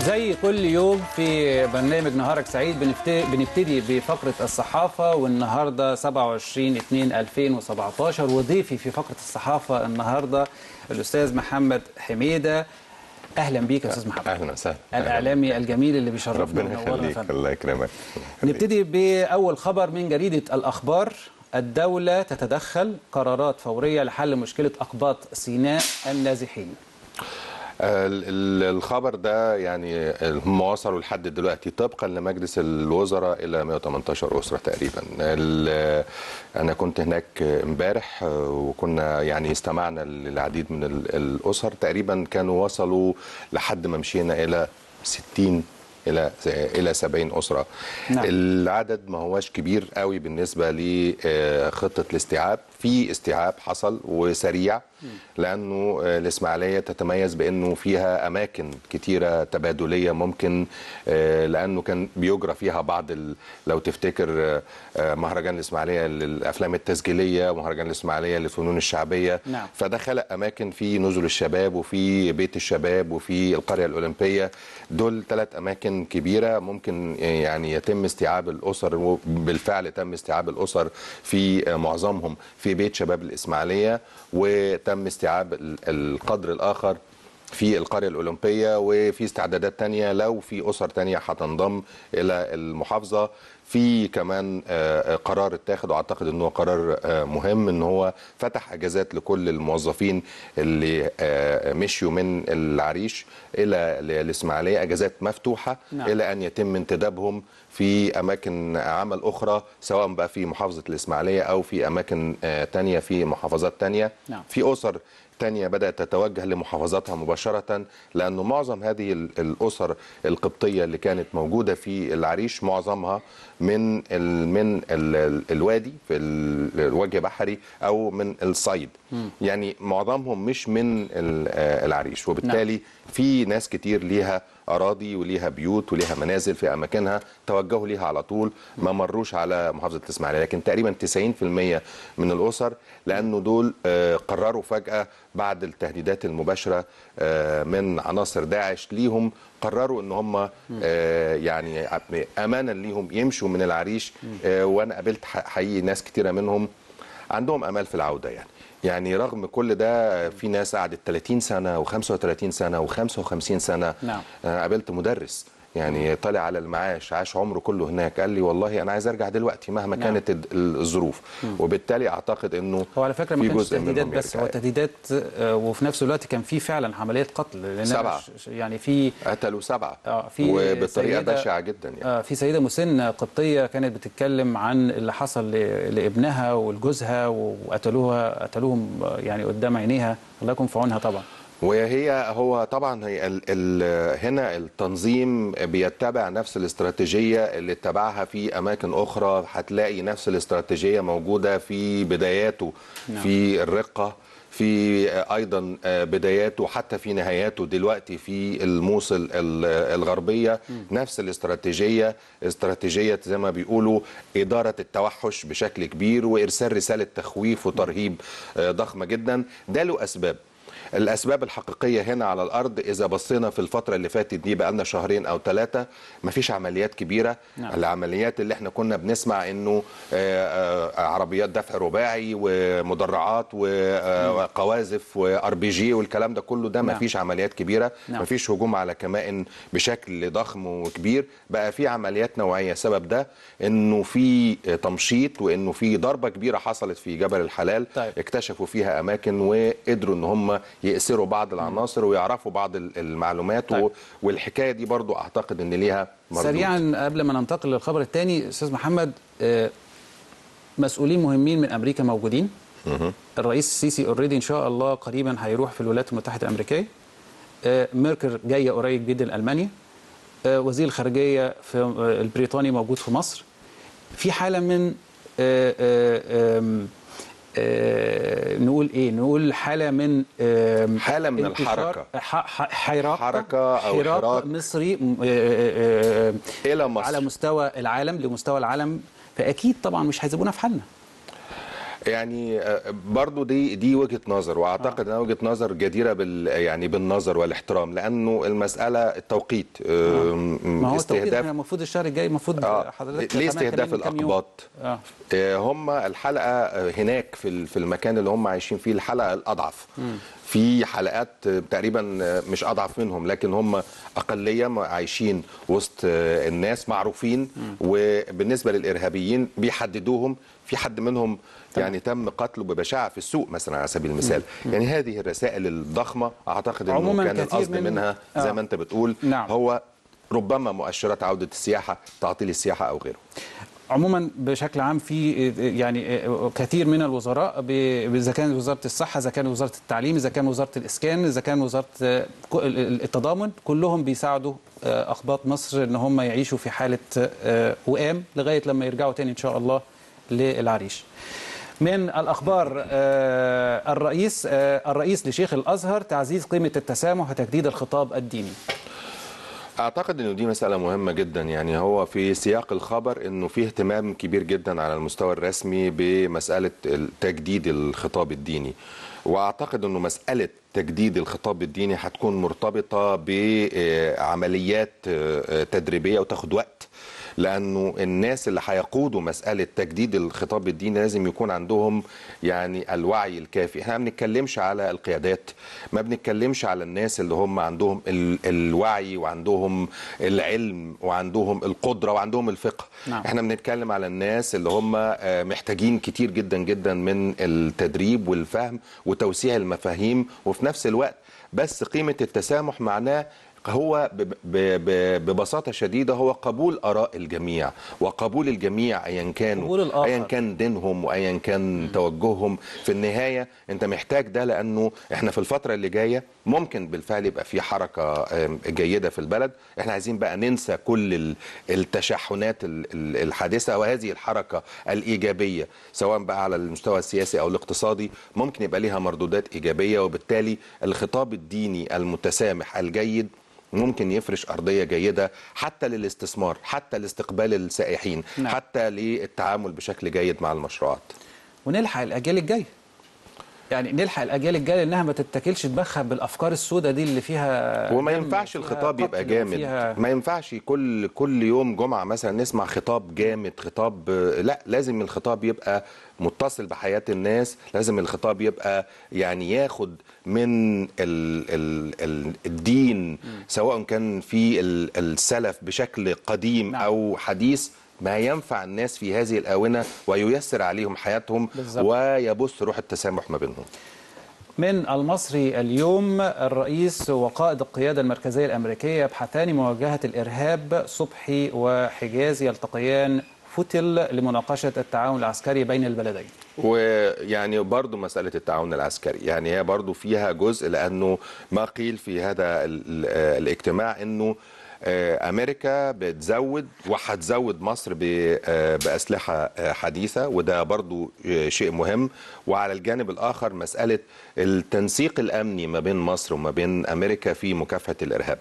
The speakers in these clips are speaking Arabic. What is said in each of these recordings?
زي كل يوم في برنامج نهارك سعيد بنبتدي بفقرة الصحافة والنهاردة 27 2 2017 وضيفي في فقرة الصحافة النهاردة الأستاذ محمد حميدة اهلا بيك يا استاذ محمد اهلا وسهلا الاعلامي أهلاً. الجميل اللي بيشرفنا ربنا يخليك الله يكرمك نبتدي باول خبر من جريده الاخبار الدوله تتدخل قرارات فوريه لحل مشكله اقباط سيناء النازحين الخبر ده يعني هم وصلوا لحد دلوقتي طبقا لمجلس الوزراء الى 118 اسره تقريبا انا كنت هناك امبارح وكنا يعني استمعنا للعديد من الاسر تقريبا كانوا وصلوا لحد ما مشينا الى 60 الى الى 70 اسره نعم. العدد ما هوش كبير قوي بالنسبه لخطه الاستيعاب في استيعاب حصل وسريع لانه الاسماعيليه تتميز بانه فيها اماكن كتيره تبادليه ممكن آه، لانه كان بيجرى فيها بعض ال... لو تفتكر آه، آه، مهرجان الاسماعيليه للافلام التسجيليه ومهرجان الاسماعيليه للفنون الشعبيه نعم. فده خلق اماكن في نزل الشباب وفي بيت الشباب وفي القريه الاولمبيه دول ثلاث اماكن كبيره ممكن يعني يتم استيعاب الاسر وبالفعل تم استيعاب الاسر في معظمهم في في بيت شباب الإسماعيلية وتم استيعاب القدر الآخر في القرية الأولمبية وفي استعدادات تانية لو في أسر تانية هتنضم إلى المحافظة في كمان آه، آه، قرار اتاخد واعتقد انه قرار آه، مهم ان هو فتح اجازات لكل الموظفين اللي مشيوا من العريش الى الاسماعيليه اجازات مفتوحه نعم. الى ان يتم انتدابهم في اماكن عمل اخرى سواء بقى في محافظه الاسماعيليه او في اماكن تانية في محافظات تانية نعم. في اسر الثانية بدأت تتوجه لمحافظاتها مباشرة لأن معظم هذه الأسر القبطية اللي كانت موجودة في العريش معظمها من ال من ال الوادي في الوجه بحري او من الصيد يعني معظمهم مش من آه، العريش وبالتالي نعم. في ناس كتير ليها اراضي وليها بيوت وليها منازل في اماكنها توجهوا ليها على طول ما مروش على محافظه الاسماعيليه لكن تقريبا 90% من الاسر لانه دول آه، قرروا فجاه بعد التهديدات المباشره آه، من عناصر داعش ليهم قرروا ان هم آه، يعني امانا ليهم يمشوا من العريش آه، وانا قابلت حقيقي ناس كتيره منهم عندهم امال في العوده يعني يعني رغم كل ده في ناس قعدت 30 سنه و35 سنه و55 سنه نعم. قابلت مدرس يعني طالع على المعاش عاش عمره كله هناك قال لي والله انا عايز ارجع دلوقتي مهما نعم. كانت الظروف وبالتالي اعتقد انه هو على فكره ما كانش تهديدات بس هو تهديدات آه، وفي نفس الوقت كان في فعلا عمليات قتل لان سبعة. يعني في قتلوا سبعه اه في وبطريقه بشعه جدا يعني آه في سيده مسنه قبطيه كانت بتتكلم عن اللي حصل لابنها ولجوزها وقتلوها قتلوهم آه، يعني قدام عينيها الله يكون في عونها طبعا وهي هو طبعا هي الـ الـ هنا التنظيم بيتبع نفس الاستراتيجيه اللي اتبعها في اماكن اخرى هتلاقي نفس الاستراتيجيه موجوده في بداياته نعم. في الرقه في ايضا بداياته حتى في نهاياته دلوقتي في الموصل الغربيه نفس الاستراتيجيه استراتيجيه زي ما بيقولوا اداره التوحش بشكل كبير وارسال رساله تخويف وترهيب آه، ضخمه جدا ده له اسباب الاسباب الحقيقيه هنا على الارض اذا بصينا في الفتره اللي فاتت دي بقى لنا شهرين او ثلاثه مفيش عمليات كبيره نعم. العمليات اللي احنا كنا بنسمع انه آه، آه، عربيات دفع رباعي ومدرعات آه، نعم. وقوازف وار بي جي والكلام ده كله ده نعم. فيش عمليات كبيره نعم. مفيش هجوم على كمائن بشكل ضخم وكبير بقى في عمليات نوعيه سبب ده انه في تمشيط وانه في ضربه كبيره حصلت في جبل الحلال طيب. اكتشفوا فيها اماكن وقدروا ان هم يأسروا بعض العناصر ويعرفوا بعض المعلومات طيب. والحكايه دي برضو اعتقد ان ليها مردود. سريعا قبل ما ننتقل للخبر الثاني استاذ محمد آه، مسؤولين مهمين من امريكا موجودين الرئيس السيسي اوريدي ان شاء الله قريبا هيروح في الولايات المتحده الامريكيه آه، ميركر جايه قريب جدا المانيا آه، وزير الخارجيه في البريطاني موجود في مصر في حاله من آه، نقول ايه نقول حاله من حاله من الحركه حراك حركه او حراك مصري آه، آه، الى مصر على مستوى العالم لمستوى العالم فاكيد طبعا مش هيسيبونا في حالنا يعني آه، برضو دي دي وجهه نظر واعتقد انها وجهه نظر جديره بال يعني بالنظر والاحترام لانه المساله التوقيت آه، آه. ما هو استهداف المفروض الشهر الجاي المفروض حضرتك ليه استهداف الاقباط هم الحلقه هناك في في المكان اللي هم عايشين فيه الحلقه الاضعف في حلقات تقريبا مش اضعف منهم لكن هم اقليه عايشين وسط الناس معروفين وبالنسبه للارهابيين بيحددوهم في حد منهم يعني تم قتله ببشاعه في السوق مثلا على سبيل المثال مم. يعني هذه الرسائل الضخمه اعتقد انه كان القصد من... منها آه. زي ما انت بتقول نعم. هو ربما مؤشرات عوده السياحه تعطيل السياحه او غيره عموما بشكل عام في يعني كثير من الوزراء اذا كان وزاره الصحه اذا كان وزاره التعليم اذا كان وزاره الاسكان اذا كان وزاره آه، التضامن كلهم بيساعدوا اقباط آه، مصر ان هم يعيشوا في حاله آه، وئام لغايه لما يرجعوا تاني ان شاء الله للعريش. من الأخبار آه، الرئيس آه، الرئيس لشيخ الأزهر تعزيز قيمة التسامح وتجديد الخطاب الديني اعتقد انه دي مساله مهمه جدا يعني هو في سياق الخبر انه في اهتمام كبير جدا على المستوى الرسمي بمساله تجديد الخطاب الديني واعتقد انه مساله تجديد الخطاب الديني هتكون مرتبطه بعمليات آه، تدريبيه وتاخد وقت لانه الناس اللي هيقودوا مساله تجديد الخطاب الديني لازم يكون عندهم يعني الوعي الكافي احنا ما بنتكلمش على القيادات ما بنتكلمش على الناس اللي هم عندهم الوعي وعندهم العلم وعندهم القدره وعندهم الفقه نعم. احنا بنتكلم على الناس اللي هم آه، محتاجين كتير جدا جدا من التدريب والفهم وتوسيع المفاهيم وفي نفس الوقت بس قيمه التسامح معناه هو ببساطه شديده هو قبول اراء الجميع وقبول الجميع ايا كانوا ايا كان دينهم وايا كان توجههم في النهايه انت محتاج ده لانه احنا في الفتره اللي جايه ممكن بالفعل يبقى في حركه جيده في البلد احنا عايزين بقى ننسى كل التشحنات الحادثه وهذه الحركه الايجابيه سواء بقى على المستوى السياسي او الاقتصادي ممكن يبقى ليها مردودات ايجابيه وبالتالي الخطاب الديني المتسامح الجيد ممكن يفرش أرضية جيدة حتى للاستثمار حتى لاستقبال السائحين نعم. حتى للتعامل بشكل جيد مع المشروعات ونلحق الأجيال الجاية يعني نلحق الاجيال الجايه انها ما تتاكلش دماغها بالافكار السوداء دي اللي فيها وما ينفعش الخطاب يبقى جامد ما ينفعش كل كل يوم جمعه مثلا نسمع خطاب جامد خطاب لا لازم الخطاب يبقى متصل بحياه الناس لازم الخطاب يبقى يعني ياخد من ال ال ال الدين سواء كان في السلف بشكل قديم نعم. او حديث ما ينفع الناس في هذه الآونة وييسر عليهم حياتهم بالزبط. ويبث روح التسامح ما بينهم من المصري اليوم الرئيس وقائد القيادة المركزية الأمريكية يبحثان مواجهة الإرهاب صبحي وحجاز يلتقيان فتل لمناقشة التعاون العسكري بين البلدين ويعني برضو مسألة التعاون العسكري يعني هي برضو فيها جزء لأنه ما قيل في هذا الاجتماع أنه آه، امريكا بتزود وهتزود مصر آه، باسلحه آه، حديثه وده برضو شيء مهم وعلى الجانب الاخر مساله التنسيق الامني ما بين مصر وما بين امريكا في مكافحه الارهاب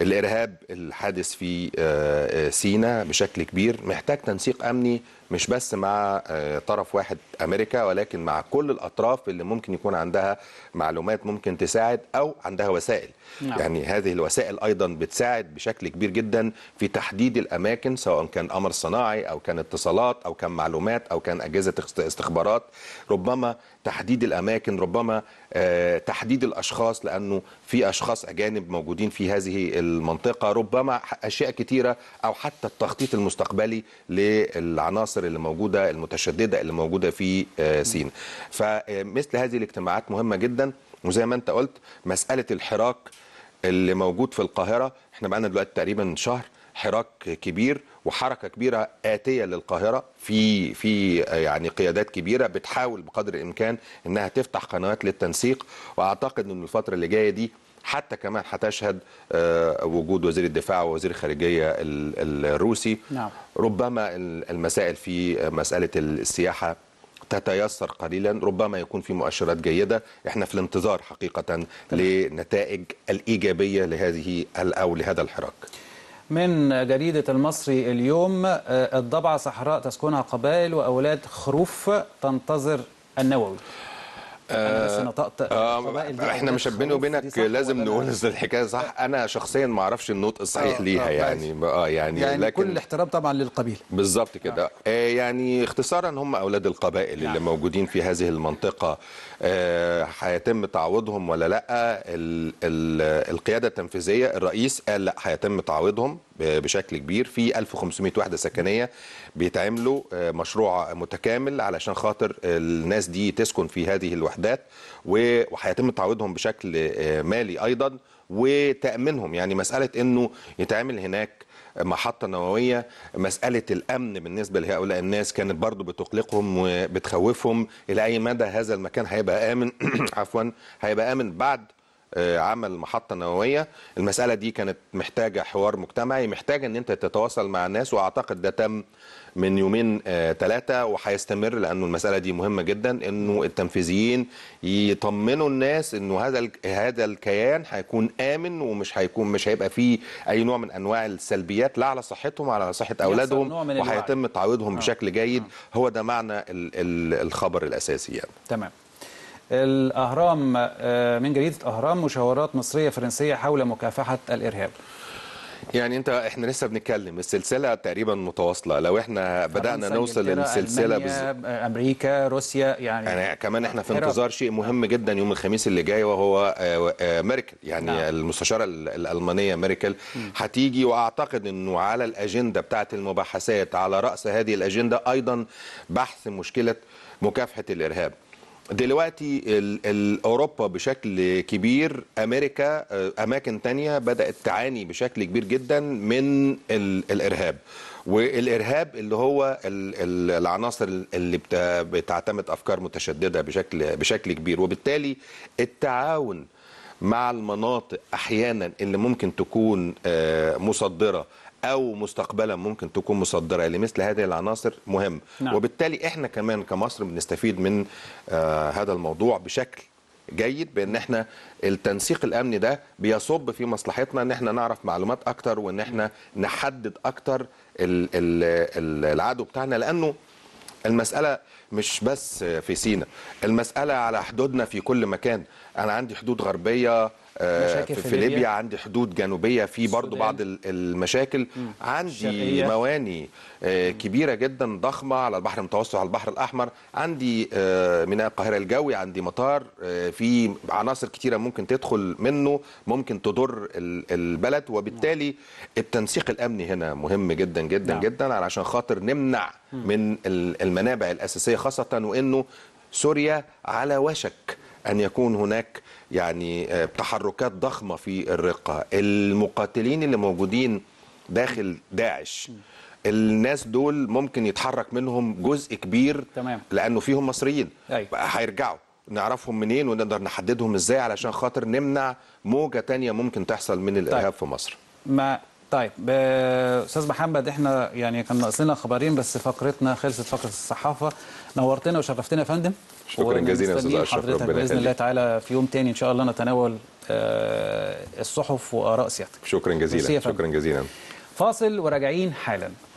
الارهاب الحادث في آه، آه، سينا بشكل كبير محتاج تنسيق امني مش بس مع آه، طرف واحد امريكا ولكن مع كل الاطراف اللي ممكن يكون عندها معلومات ممكن تساعد او عندها وسائل نعم. يعني هذه الوسائل ايضا بتساعد بشكل كبير جدا في تحديد الاماكن سواء كان قمر صناعي او كان اتصالات او كان معلومات او كان اجهزه استخبارات ربما تحديد الاماكن ربما آه، تحديد الاشخاص لانه في اشخاص اجانب موجودين في هذه المنطقه ربما اشياء كثيره او حتى التخطيط المستقبلي للعناصر اللي موجوده المتشدده اللي موجوده في آه، سينا فمثل هذه الاجتماعات مهمه جدا وزي ما انت قلت مساله الحراك اللي موجود في القاهره احنا بقالنا دلوقتي تقريبا شهر حراك كبير وحركه كبيره اتيه للقاهره في في يعني قيادات كبيره بتحاول بقدر الامكان انها تفتح قنوات للتنسيق واعتقد ان الفتره اللي جايه دي حتى كمان هتشهد آه، وجود وزير الدفاع ووزير الخارجيه الروسي نعم. ربما المسائل في مساله السياحه تتيسر قليلا ربما يكون في مؤشرات جيده احنا في الانتظار حقيقه لنتائج الايجابيه لهذه او لهذا الحراك من جريدة المصري اليوم آه، الضبعة صحراء تسكنها قبائل وأولاد خروف تنتظر النووي انا بس آه، نطقت آه، احنا مش بيني وبينك لازم نقول الحكايه صح انا شخصيا ما اعرفش النطق الصحيح آه، ليها يعني اه يعني, يعني لكن كل الاحترام طبعا للقبيله بالظبط كده نعم. آه يعني اختصارا هم اولاد القبائل اللي نعم. موجودين في هذه المنطقه هيتم تعويضهم ولا لا الـ الـ القياده التنفيذيه الرئيس قال لا هيتم تعويضهم بشكل كبير في 1500 وحده سكنيه بيتعملوا مشروع متكامل علشان خاطر الناس دي تسكن في هذه الوحدات الوحدات وهيتم تعويضهم بشكل آه، مالي ايضا وتامينهم يعني مساله انه يتعمل هناك محطه نوويه مساله الامن بالنسبه لهؤلاء الناس كانت برضو بتقلقهم وبتخوفهم الى اي مدى هذا المكان هيبقى امن عفوا هيبقى امن بعد آه، عمل محطه نوويه المساله دي كانت محتاجه حوار مجتمعي محتاجه ان انت تتواصل مع الناس واعتقد ده تم من يومين ثلاثه آه، وهيستمر لانه المساله دي مهمه جدا انه التنفيذيين يطمنوا الناس انه هذا هذا الكيان هيكون امن ومش هيكون مش هيبقى فيه اي نوع من انواع السلبيات لا على صحتهم ولا على صحه اولادهم وهيتم تعويضهم آه. بشكل جيد هو ده معنى الخبر الاساسي يعني. تمام الأهرام آه، من جريدة أهرام مشاورات مصرية فرنسية حول مكافحة الإرهاب يعني انت احنا لسه بنتكلم السلسله تقريبا متواصله لو احنا بدانا نوصل للسلسله بز... امريكا روسيا يعني, يعني كمان احنا في انتظار شيء مهم جدا يوم الخميس اللي جاي وهو آه، آه، ميركل يعني نعم. المستشاره الالمانيه ميركل هتيجي واعتقد انه على الاجنده بتاعه المباحثات على راس هذه الاجنده ايضا بحث مشكله مكافحه الارهاب دلوقتي اوروبا بشكل كبير امريكا آه، اماكن تانية بدات تعاني بشكل كبير جدا من الارهاب والارهاب اللي هو العناصر اللي بتعتمد افكار متشدده بشكل بشكل كبير وبالتالي التعاون مع المناطق احيانا اللي ممكن تكون آه، مصدره او مستقبلا ممكن تكون مصدره لمثل هذه العناصر مهم نعم. وبالتالي احنا كمان كمصر بنستفيد من آه هذا الموضوع بشكل جيد بان احنا التنسيق الامني ده بيصب في مصلحتنا ان احنا نعرف معلومات اكتر وان احنا نحدد اكتر العدو بتاعنا لانه المسألة مش بس في سينا المسألة على حدودنا في كل مكان أنا عندي حدود غربية في, في ليبيا عندي حدود جنوبيه في برضو بعض المشاكل عندي مواني آه، كبيره جدا ضخمه على البحر المتوسط وعلى البحر الاحمر عندي آه، ميناء القاهره الجوي عندي مطار آه، في عناصر كتيره ممكن تدخل منه ممكن تضر البلد وبالتالي التنسيق الامني هنا مهم جدا جدا نعم. جدا علشان خاطر نمنع من المنابع الاساسيه خاصه وانه سوريا على وشك أن يكون هناك يعني آه، تحركات ضخمة في الرقة المقاتلين اللي موجودين داخل داعش الناس دول ممكن يتحرك منهم جزء كبير تمام. لأنه فيهم مصريين أيوة. هيرجعوا نعرفهم منين ونقدر نحددهم ازاي علشان خاطر نمنع موجة تانية ممكن تحصل من طيب. الإرهاب طيب. في مصر ما طيب آه، استاذ محمد احنا يعني كان ناقصنا خبرين بس فقرتنا خلصت فقره الصحافه نورتنا وشرفتنا يا فندم شكرا يعني جزيلا استاذ اشرف حضرتك ربنا باذن الله تعالى في يوم تاني ان شاء الله نتناول آه، الصحف واراء سيادتك شكرا جزيلا شكرا جزيلا فاصل وراجعين حالا